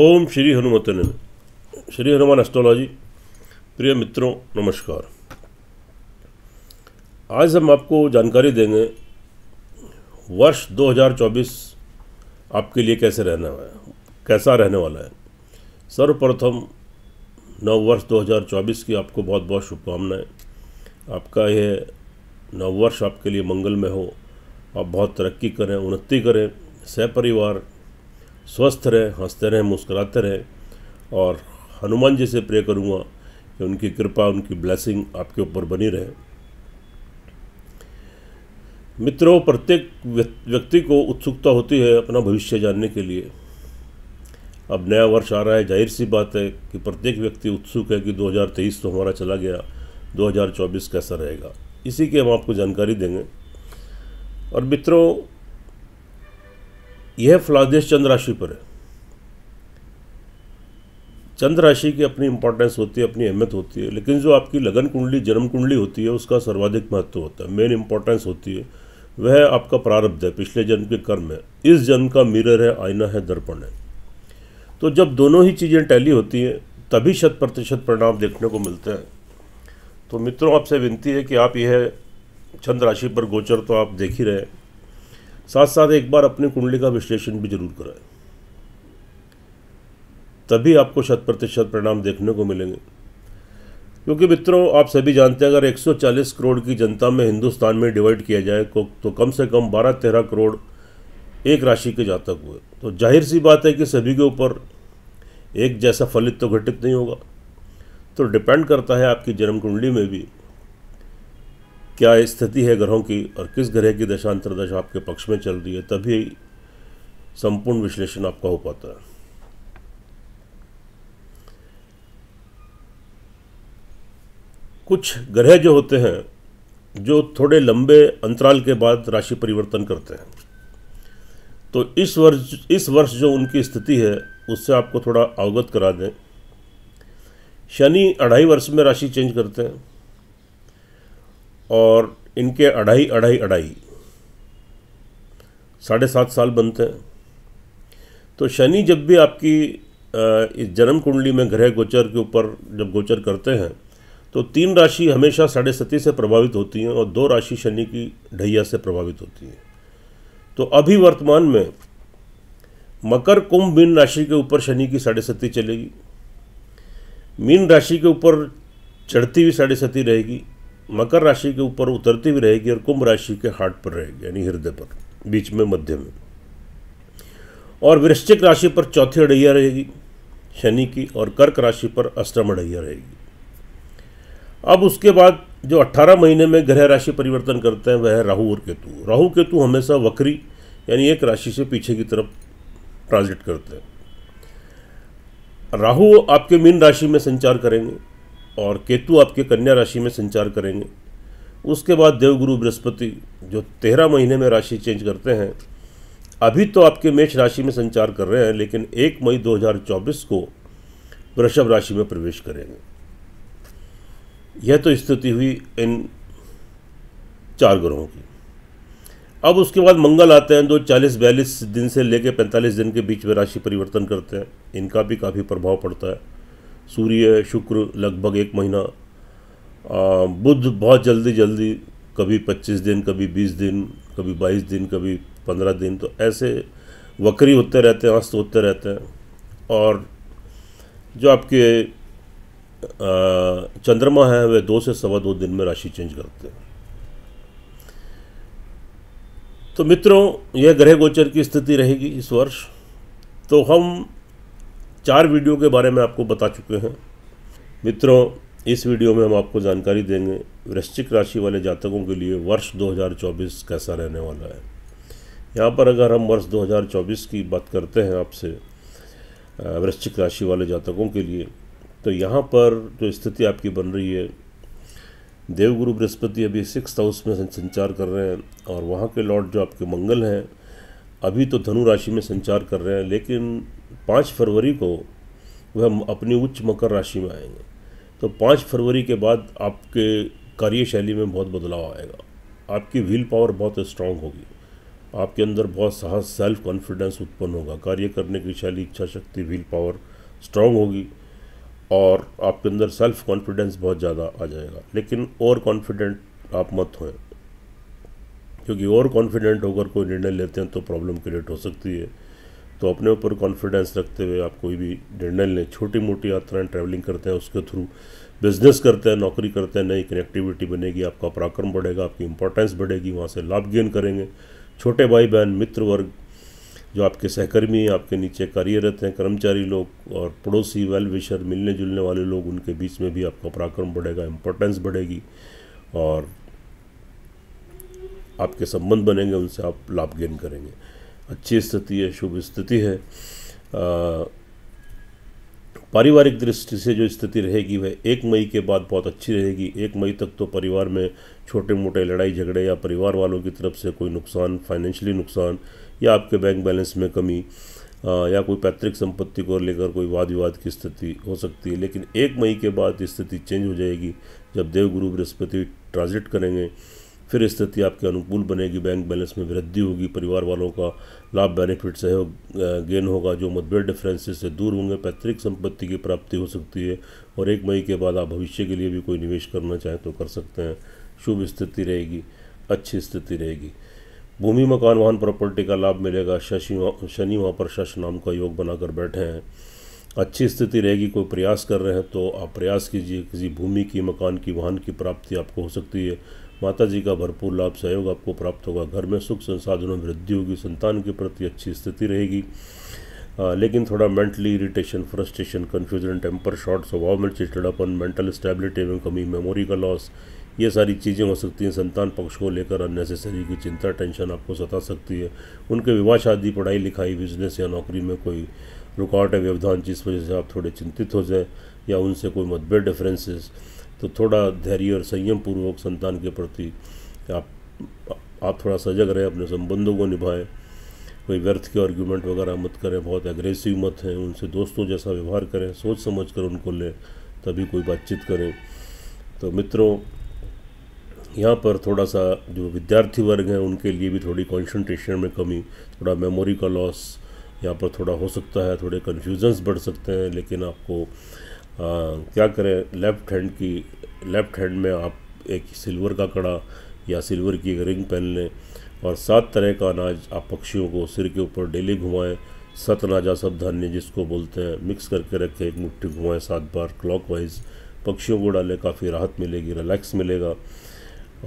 ओम Shri Hanumat Shri Hanuman astrology प्रिय मित्रों नमस्कार आज हम आपको जानकारी देंगे वर्ष 2024 आपके लिए कैसे रहना है कैसा रहने वाला है सर्वप्रथम नव वर्ष 2024 की आपको बहुत बहुत शुभकामनाएं आपका यह नववर्ष आपके लिए मंगल में हो आप बहुत तरक्की करें उन्नति करें सह परिवार स्वस्थ रहें हंसते रहें मुस्कुराते रहें और हनुमान जी से प्रे करूँगा कि उनकी कृपा उनकी ब्लेसिंग आपके ऊपर बनी रहे मित्रों प्रत्येक व्यक्ति को उत्सुकता होती है अपना भविष्य जानने के लिए अब नया वर्ष आ रहा है जाहिर सी बात है कि प्रत्येक व्यक्ति उत्सुक है कि 2023 तो हमारा चला गया 2024 कैसा रहेगा इसी की हम आपको जानकारी देंगे और मित्रों यह फ्लादेश चंद्र राशि पर है चंद्र राशि की अपनी इंपॉर्टेंस होती है अपनी अहमियत होती है लेकिन जो आपकी लगन कुंडली जन्म कुंडली होती है उसका सर्वाधिक महत्व होता है मेन इंपॉर्टेंस होती है वह आपका प्रारब्ध है पिछले जन्म के कर्म है इस जन्म का मिरर है आईना है दर्पण है तो जब दोनों ही चीज़ें टैली होती हैं तभी शत प्रतिशत परिणाम देखने को मिलते हैं तो मित्रों आपसे विनती है कि आप यह चंद्र राशि पर गोचर तो आप देख ही रहे हैं साथ साथ एक बार अपनी कुंडली का विश्लेषण भी जरूर कराएं तभी आपको शत प्रतिशत परिणाम देखने को मिलेंगे क्योंकि मित्रों आप सभी जानते हैं अगर 140 करोड़ की जनता में हिंदुस्तान में डिवाइड किया जाए तो कम से कम 12-13 करोड़ एक राशि के जातक हुए तो जाहिर सी बात है कि सभी के ऊपर एक जैसा फलित तो घटित नहीं होगा तो डिपेंड करता है आपकी जन्म कुंडली में भी क्या स्थिति है ग्रहों की और किस ग्रह की दशा अंतर्दशा आपके पक्ष में चल रही है तभी संपूर्ण विश्लेषण आपका हो पाता है कुछ ग्रह जो होते हैं जो थोड़े लंबे अंतराल के बाद राशि परिवर्तन करते हैं तो इस वर्ष इस वर्ष जो उनकी स्थिति है उससे आपको थोड़ा अवगत करा दें शनि अढ़ाई वर्ष में राशि चेंज करते हैं और इनके अढ़ाई अढ़ाई अढ़ाई साढ़े सात साल बनते हैं तो शनि जब भी आपकी इस जन्म कुंडली में ग्रह गोचर के ऊपर जब गोचर करते हैं तो तीन राशि हमेशा साढ़े सती से प्रभावित होती हैं और दो राशि शनि की ढैया से प्रभावित होती हैं तो अभी वर्तमान में मकर कुंभ मीन राशि के ऊपर शनि की साढ़े सती चलेगी मीन राशि के ऊपर चढ़ती हुई साढ़े सती रहेगी मकर राशि के ऊपर उतरती भी रहेगी और कुंभ राशि के हार्ट पर रहेगी यानी हृदय पर बीच में मध्य में और वृश्चिक राशि पर चौथी अढ़ैया रहेगी शनि की और कर्क राशि पर अष्टम अढ़ैया रहेगी अब उसके बाद जो 18 महीने में ग्रह राशि परिवर्तन करते हैं वह है राहु और केतु राहु केतु हमेशा वक्री यानी एक राशि से पीछे की तरफ ट्रांजिट करते हैं राहु आपके मीन राशि में संचार करेंगे और केतु आपके कन्या राशि में संचार करेंगे उसके बाद देवगुरु बृहस्पति जो तेरह महीने में राशि चेंज करते हैं अभी तो आपके मेष राशि में संचार कर रहे हैं लेकिन एक मई 2024 को वृषभ राशि में प्रवेश करेंगे यह तो स्थिति हुई इन चार ग्रहों की अब उसके बाद मंगल आते हैं जो चालीस बयालीस दिन से लेकर पैंतालीस दिन के बीच में राशि परिवर्तन करते हैं इनका भी काफ़ी प्रभाव पड़ता है सूर्य शुक्र लगभग एक महीना बुध बहुत जल्दी जल्दी कभी 25 दिन कभी 20 दिन कभी 22 दिन कभी 15 दिन तो ऐसे वक्री होते रहते हैं अस्त होते रहते हैं और जो आपके चंद्रमा है वे दो से सवा दो दिन में राशि चेंज करते हैं तो मित्रों यह ग्रह गोचर की स्थिति रहेगी इस वर्ष तो हम चार वीडियो के बारे में आपको बता चुके हैं मित्रों इस वीडियो में हम आपको जानकारी देंगे वृश्चिक राशि वाले जातकों के लिए वर्ष 2024 कैसा रहने वाला है यहाँ पर अगर हम वर्ष 2024 की बात करते हैं आपसे वृश्चिक राशि वाले जातकों के लिए तो यहाँ पर जो स्थिति आपकी बन रही है देवगुरु बृहस्पति अभी सिक्स हाउस में संचार कर रहे हैं और वहाँ के लॉर्ड जो आपके मंगल हैं अभी तो धनु राशि में संचार कर रहे हैं लेकिन पाँच फरवरी को वह अपनी उच्च मकर राशि में आएंगे तो पाँच फरवरी के बाद आपके कार्यशैली में बहुत बदलाव आएगा आपकी व्हील पावर बहुत स्ट्रांग होगी आपके अंदर बहुत साहस सेल्फ कॉन्फिडेंस उत्पन्न होगा कार्य करने की शैली इच्छा शक्ति व्हील पावर स्ट्रांग होगी और आपके अंदर सेल्फ कॉन्फिडेंस बहुत ज़्यादा आ जाएगा लेकिन ओवर कॉन्फिडेंट आप मत हों क्योंकि ओवर कॉन्फिडेंट होकर कोई निर्णय लेते हैं तो प्रॉब्लम क्रिएट हो सकती है तो अपने ऊपर कॉन्फिडेंस रखते हुए आप कोई भी निर्णय लें छोटी मोटी यात्राएं ट्रैवलिंग करते हैं उसके थ्रू बिजनेस करते हैं नौकरी करते हैं नई कनेक्टिविटी बनेगी आपका पराक्रम बढ़ेगा आपकी इंपॉर्टेंस बढ़ेगी वहाँ से लाभ गेन करेंगे छोटे भाई बहन मित्र वर्ग जो आपके सहकर्मी हैं आपके नीचे कार्यरत हैं कर्मचारी लोग और पड़ोसी वेल विशर मिलने जुलने वाले लोग उनके बीच में भी आपका पराक्रम बढ़ेगा इम्पोर्टेंस बढ़ेगी और आपके संबंध बनेंगे उनसे आप लाभ गेन करेंगे अच्छी स्थिति है शुभ स्थिति है पारिवारिक दृष्टि से जो स्थिति रहेगी वह एक मई के बाद बहुत अच्छी रहेगी एक मई तक तो परिवार में छोटे मोटे लड़ाई झगड़े या परिवार वालों की तरफ से कोई नुकसान फाइनेंशियली नुकसान या आपके बैंक बैलेंस में कमी या कोई पैतृक संपत्ति को लेकर कोई वाद विवाद की स्थिति हो सकती है लेकिन एक मई के बाद स्थिति चेंज हो जाएगी जब देवगुरु बृहस्पति ट्रांजिट करेंगे फिर स्थिति आपके अनुकूल बनेगी बैंक बैलेंस में वृद्धि होगी परिवार वालों का लाभ बेनिफिट सहयोग गेन होगा जो मतभेद डिफरेंसेस से दूर होंगे पैतृक संपत्ति की प्राप्ति हो सकती है और एक मई के बाद आप भविष्य के लिए भी कोई निवेश करना चाहें तो कर सकते हैं शुभ स्थिति रहेगी अच्छी स्थिति रहेगी भूमि मकान वाहन प्रॉपर्टी का लाभ मिलेगा शशि शनि वहाँ पर शश नाम का योग बनाकर बैठे हैं अच्छी स्थिति रहेगी कोई प्रयास कर रहे हैं तो आप प्रयास कीजिए किसी भूमि की मकान की वाहन की प्राप्ति आपको हो सकती है माता जी का भरपूर लाभ सहयोग आपको प्राप्त होगा घर में सुख संसाधनों में वृद्धि होगी संतान के प्रति अच्छी स्थिति रहेगी लेकिन थोड़ा mentally irritation frustration confusion temper short स्वभाव में चिड़चिड़ापन मेंटल स्टेबिलिटी एवं कमी मेमोरी का लॉस ये सारी चीज़ें हो सकती हैं संतान पक्ष को लेकर अननेसेसरी की चिंता टेंशन आपको सता सकती है उनके विवाह शादी पढ़ाई लिखाई बिजनेस या नौकरी में कोई रुकावट है व्यवधान जिस वजह से आप थोड़े चिंतित हो जाए या उनसे कोई मतभेद डिफरेंसेस तो थोड़ा धैर्य और संयम पूर्वक संतान के प्रति आप आप थोड़ा सजग रहें अपने संबंधों को निभाएं कोई व्यर्थ के आर्ग्यूमेंट वगैरह मत करें बहुत एग्रेसिव मत हैं उनसे दोस्तों जैसा व्यवहार करें सोच समझ कर उनको लें तभी कोई बातचीत करें तो मित्रों यहाँ पर थोड़ा सा जो विद्यार्थी वर्ग हैं उनके लिए भी थोड़ी कॉन्सेंट्रेशन में कमी थोड़ा मेमोरी का लॉस यहाँ पर थोड़ा हो सकता है थोड़े कन्फ्यूजन्स बढ़ सकते हैं लेकिन आपको हाँ, क्या करें लेफ़्ट हैंड की लेफ़्ट हैंड में आप एक सिल्वर का कड़ा या सिल्वर की रिंग पहन लें और सात तरह का अनाज आप पक्षियों को सिर के ऊपर डेली घुमाएं सत अनाजा सब धान्य जिसको बोलते हैं मिक्स करके रखें एक मुट्ठी घुमाएं सात बार क्लॉक वाइज पक्षियों को डालें काफ़ी राहत मिलेगी रिलैक्स मिलेगा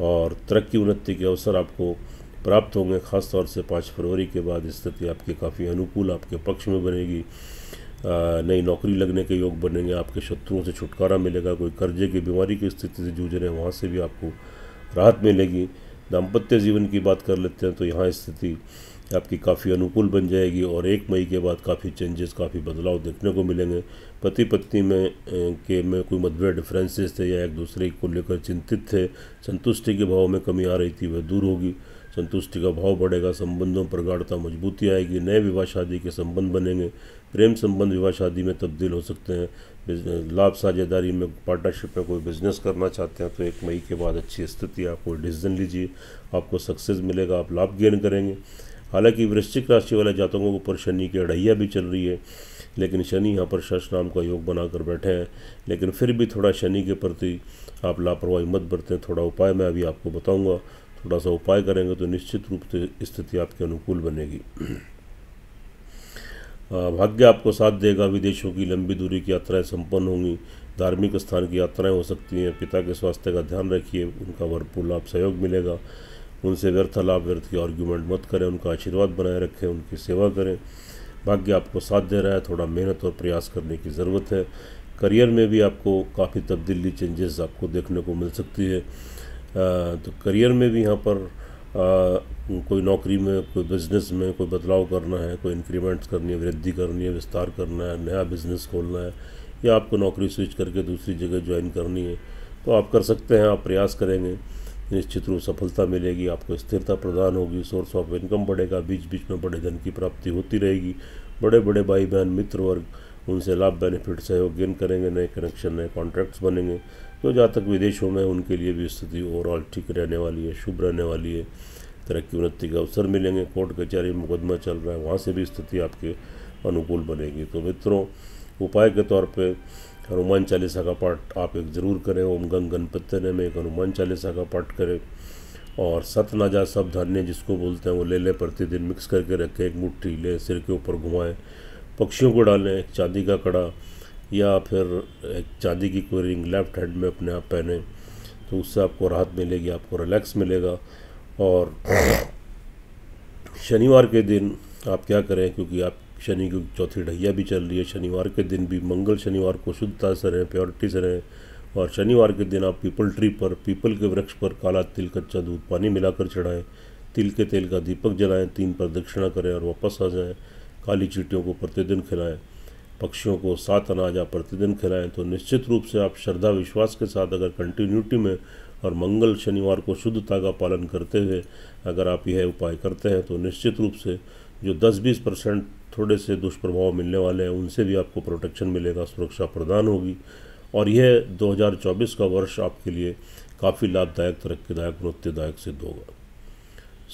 और तरक्की उन्नति के अवसर आपको प्राप्त होंगे ख़ासतौर से पाँच फरवरी के बाद स्थिति आपकी काफ़ी अनुकूल आपके पक्ष में बनेगी नई नौकरी लगने के योग बनेंगे आपके शत्रुओं से छुटकारा मिलेगा कोई कर्जे की बीमारी की स्थिति से जूझ रहे हैं वहाँ से भी आपको राहत मिलेगी दाम्पत्य जीवन की बात कर लेते हैं तो यहाँ स्थिति आपकी काफ़ी अनुकूल बन जाएगी और एक मई के बाद काफ़ी चेंजेस काफ़ी बदलाव देखने को मिलेंगे पति पत्नी में के में कोई मतभेद डिफरेंसेस थे या एक दूसरे को लेकर चिंतित थे संतुष्टि के भाव में कमी आ रही थी वह दूर होगी संतुष्टि का भाव बढ़ेगा संबंधों पर गाढ़ता मजबूती आएगी नए विवाह शादी के संबंध बनेंगे प्रेम संबंध विवाह शादी में तब्दील हो सकते हैं लाभ साझेदारी में पार्टनरशिप में कोई बिजनेस करना चाहते हैं तो एक मई के बाद अच्छी स्थिति आप कोई डिसीजन लीजिए आपको सक्सेस मिलेगा आप लाभ गेन करेंगे हालांकि वृश्चिक राशि वाले जातकों के ऊपर शनि की अढ़ैया भी चल रही है लेकिन शनि यहाँ पर शश नाम का योग बनाकर बैठे हैं लेकिन फिर भी थोड़ा शनि के प्रति आप लापरवाही मत बरतें थोड़ा उपाय मैं अभी आपको बताऊंगा थोड़ा सा उपाय करेंगे तो निश्चित रूप से स्थिति आपके अनुकूल बनेगी भाग्य आपको साथ देगा विदेशों की लंबी दूरी की यात्राएं संपन्न होंगी धार्मिक स्थान की यात्राएं हो सकती हैं पिता के स्वास्थ्य का ध्यान रखिए उनका भरपूर लाभ सहयोग मिलेगा उनसे व्यर्थ लाभ व्यर्थ की आर्ग्यूमेंट मत करें उनका आशीर्वाद बनाए रखें उनकी सेवा करें भाग्य आपको साथ दे रहा है थोड़ा मेहनत और प्रयास करने की ज़रूरत है करियर में भी आपको काफ़ी तब्दीली चेंजेस आपको देखने को मिल सकती है तो करियर में भी यहाँ पर आ, कोई नौकरी में कोई बिज़नेस में कोई बदलाव करना है कोई इंक्रीमेंट्स करनी है वृद्धि करनी है विस्तार करना है नया बिज़नेस खोलना है या आपको नौकरी स्विच करके दूसरी जगह ज्वाइन करनी है तो आप कर सकते हैं आप प्रयास करेंगे निश्चित रूप सफलता मिलेगी आपको स्थिरता प्रदान होगी सोर्स ऑफ इनकम बढ़ेगा बीच बीच में बड़े धन की प्राप्ति होती रहेगी बड़े बड़े भाई बहन मित्र वर्ग उनसे लाभ बेनिफिट सहयोग गेन करेंगे नए कनेक्शन नए कॉन्ट्रैक्ट्स बनेंगे जो तो जहाँ तक विदेशों में उनके लिए भी स्थिति ओवरऑल ठीक रहने वाली है शुभ रहने वाली है तरक्की उन्नति के अवसर मिलेंगे कोर्ट कचहरी मुकदमा चल रहा है वहाँ से भी स्थिति आपके अनुकूल बनेगी तो मित्रों उपाय के तौर पे हनुमान चालीसा का पाठ आप एक ज़रूर करें ओम गंग गणपत्य ने में एक हनुमान चालीसा का पाठ करें और सतनाजा सब धान्य जिसको बोलते हैं वो ले लें प्रतिदिन मिक्स करके रखें एक मुट्ठी लें सिर के ऊपर घुमाएं पक्षियों को डालें एक चांदी का कड़ा या फिर एक चांदी की कोई रिंग लेफ्ट हैंड में अपने आप पहने तो उससे आपको राहत मिलेगी आपको रिलैक्स मिलेगा और शनिवार के दिन आप क्या करें क्योंकि आप शनि की चौथी ढैया भी चल रही है शनिवार के दिन भी मंगल शनिवार को शुद्धता से रहें प्योरिटी से रहें और शनिवार के दिन आप पीपल ट्री पर पीपल के वृक्ष पर काला तिल कच्चा दूध पानी मिलाकर चढ़ाएं तिल के तेल का दीपक जलाएं तीन पर दक्षिणा करें और वापस आ जाएं काली चीटियों को प्रतिदिन खिलाएं पक्षियों को सात अनाज आप प्रतिदिन खिलाएं तो निश्चित रूप से आप श्रद्धा विश्वास के साथ अगर कंटिन्यूटी में और मंगल शनिवार को शुद्धता का पालन करते हुए अगर आप यह उपाय करते हैं तो निश्चित रूप से जो 10-20 परसेंट थोड़े से दुष्प्रभाव मिलने वाले हैं उनसे भी आपको प्रोटेक्शन मिलेगा सुरक्षा प्रदान होगी और यह 2024 का वर्ष आपके लिए काफ़ी लाभदायक तरक्कीदायक नृत्यदायक सिद्ध होगा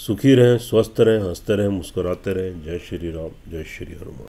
सुखी रहें स्वस्थ रहें हंसते रहें मुस्कुराते रहें जय श्री राम जय श्री हनुमान